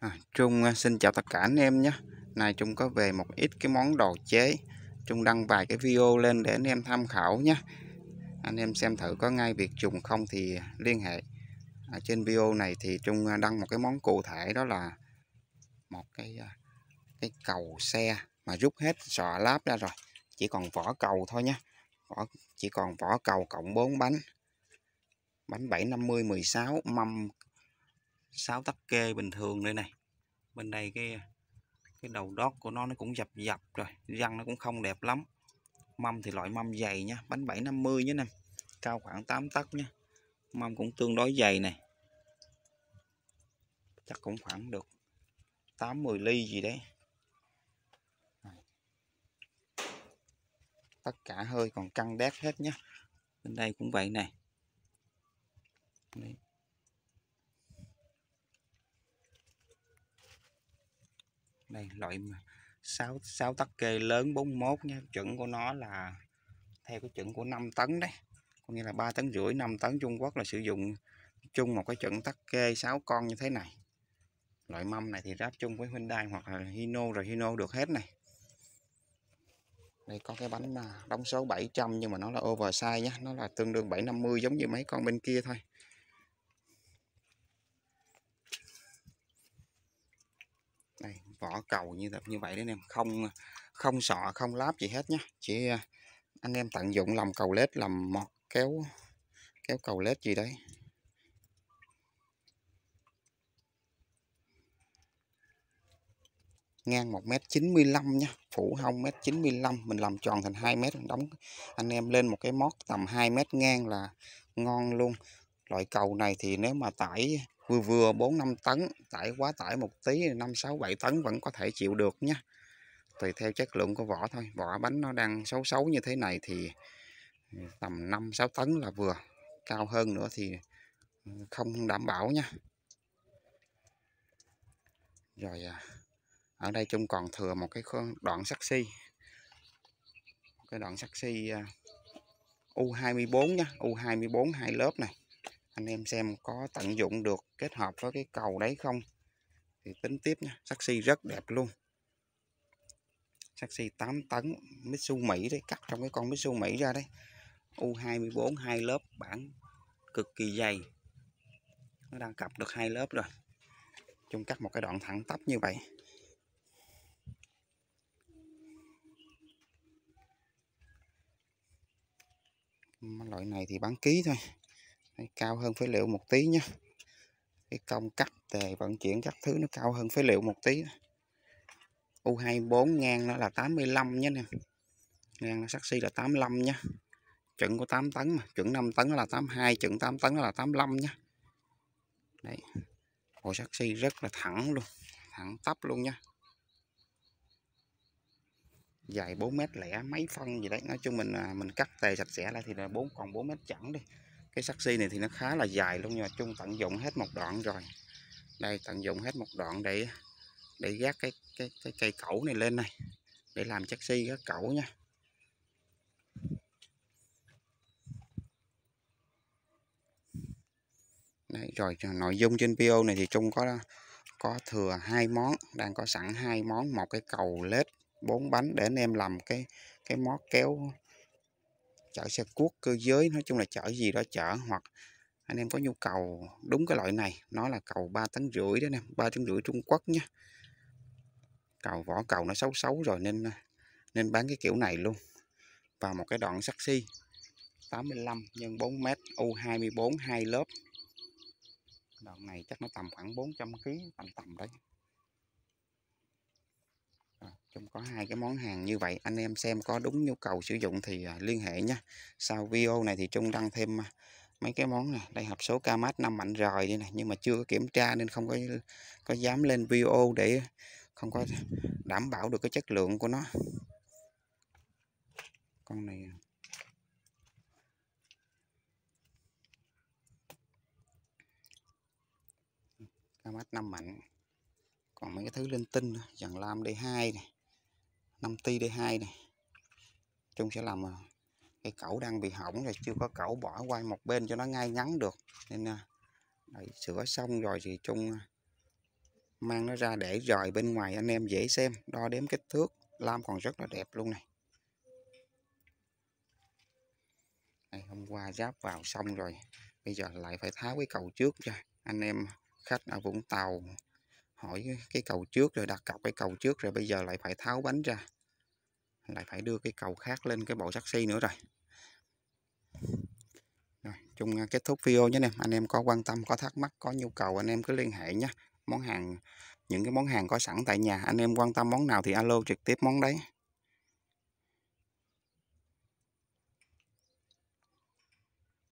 À, Trung à, xin chào tất cả anh em nhé Này Trung có về một ít cái món đồ chế Trung đăng vài cái video lên để anh em tham khảo nhé Anh em xem thử có ngay việc trùng không thì liên hệ à, Trên video này thì Trung à, đăng một cái món cụ thể đó là Một cái à, cái cầu xe mà rút hết sọ láp ra rồi Chỉ còn vỏ cầu thôi nhé vỏ, Chỉ còn vỏ cầu cộng 4 bánh Bánh 750, 16, mâm sáu tắc kê bình thường đây này bên đây cái cái đầu đót của nó nó cũng dập dập rồi răng nó cũng không đẹp lắm mâm thì loại mâm dày nha bánh 750 nhé em cao khoảng 8 tấc nha mâm cũng tương đối dày này chắc cũng khoảng được 80 ly gì đấy tất cả hơi còn căng đét hết nhé bên đây cũng vậy này đấy. đây loại 6 6 tắc kê lớn 41 nha chuẩn của nó là theo cái chuẩn của 5 tấn đấy có nghĩa là 3 tấn rưỡi 5 tấn Trung Quốc là sử dụng chung một cái chuẩn tắc kê 6 con như thế này loại mâm này thì ráp chung với Hyundai hoặc là Hino rồi Hino được hết này đây có cái bánh mà đóng số 700 nhưng mà nó là oversize nhé nó là tương đương 750 giống như mấy con bên kia thôi vỏ cầu như như vậy đấy anh em không không sọ không láp gì hết nhé chỉ à, anh em tận dụng làm cầu lết làm mọt kéo kéo cầu lết gì đấy ngang 1m95 nha phủ hông 1m95 mình làm tròn thành 2m đóng anh em lên một cái móc tầm 2m ngang là ngon luôn loại cầu này thì nếu mà tải vừa vừa 4 5 tấn tải quá tải một tí 5 6 7 tấn vẫn có thể chịu được nhé tùy theo chất lượng của vỏ thôi vỏ bánh nó đang xấu xấu như thế này thì ừ, tầm 5 6 tấn là vừa cao hơn nữa thì ừ, không đảm bảo nha rồi à, ở đây chung còn thừa một cái đoạn sắt xi cái đoạn sắt xi U24 nha U24 hai lớp này anh em xem có tận dụng được kết hợp với cái cầu đấy không thì tính tiếp nha taxi rất đẹp luôn taxi 8 tấn Mitsu Mỹ đấy cắt trong cái con Mitsu Mỹ ra đấy U24 hai lớp bản cực kỳ dày nó đang cặp được hai lớp rồi chung cắt một cái đoạn thẳng tắp như vậy loại này thì bán ký thôi Đấy, cao hơn phế liệu một tí nhé cái công cắt tề vận chuyển các thứ nó cao hơn phế liệu một tí U24 ngang nó là 85 nhé nè ngang nó saxi là 85 nhé chuẩn của 8 tấn mà chuẩn 5 tấn là 82 chuẩn 8 tấn là 85 nhé đấy bộ saxi rất là thẳng luôn thẳng tắp luôn nha dài 4 mét lẻ mấy phân gì đấy nói chung mình à, mình cắt tề sạch sẽ lại thì là 4 còn 4 mét chẳng đi cái saxi này thì nó khá là dài luôn nhưng mà chung tận dụng hết một đoạn rồi đây tận dụng hết một đoạn để để gác cái cái cái cây cẩu này lên này để làm chắc si gác cẩu nha Đấy, rồi nội dung trên PO này thì chung có có thừa hai món đang có sẵn hai món một cái cầu lết bốn bánh để anh em làm cái cái mót kéo chở xe cuốc cơ giới nói chung là chở gì đó chở hoặc anh em có nhu cầu đúng cái loại này nó là cầu ba tấn rưỡi đó nè ba tấn rưỡi Trung Quốc nha cầu vỏ cầu nó xấu xấu rồi nên nên bán cái kiểu này luôn và một cái đoạn sắt xi 85 x 4 m U24 hai lớp đoạn này chắc nó tầm khoảng 400 kg tầm tầm đấy chung có hai cái món hàng như vậy anh em xem có đúng nhu cầu sử dụng thì à, liên hệ nhé sau video này thì Trung đăng thêm à, mấy cái món này đây hộp số ca mát năm mạnh rời đây này nhưng mà chưa có kiểm tra nên không có có dám lên video để không có đảm bảo được cái chất lượng của nó con này à, ca mát năm mạnh còn mấy cái thứ linh tinh dần lam đi hai này 5ti D2 này Trung sẽ làm à, cái cẩu đang bị hỏng rồi chưa có cẩu bỏ qua một bên cho nó ngay ngắn được nên à, đợi sửa xong rồi thì Trung à, mang nó ra để rời bên ngoài anh em dễ xem đo đếm kích thước lam còn rất là đẹp luôn này Đây, hôm qua giáp vào xong rồi bây giờ lại phải tháo cái cầu trước ra anh em khách ở Vũng Tàu hỏi cái cầu trước rồi đặt cọc cái cầu trước rồi bây giờ lại phải tháo bánh ra lại phải đưa cái cầu khác lên cái bộ taxi nữa rồi rồi chung à, kết thúc video nhé anh em anh em có quan tâm có thắc mắc có nhu cầu anh em cứ liên hệ nhé món hàng những cái món hàng có sẵn tại nhà anh em quan tâm món nào thì alo trực tiếp món đấy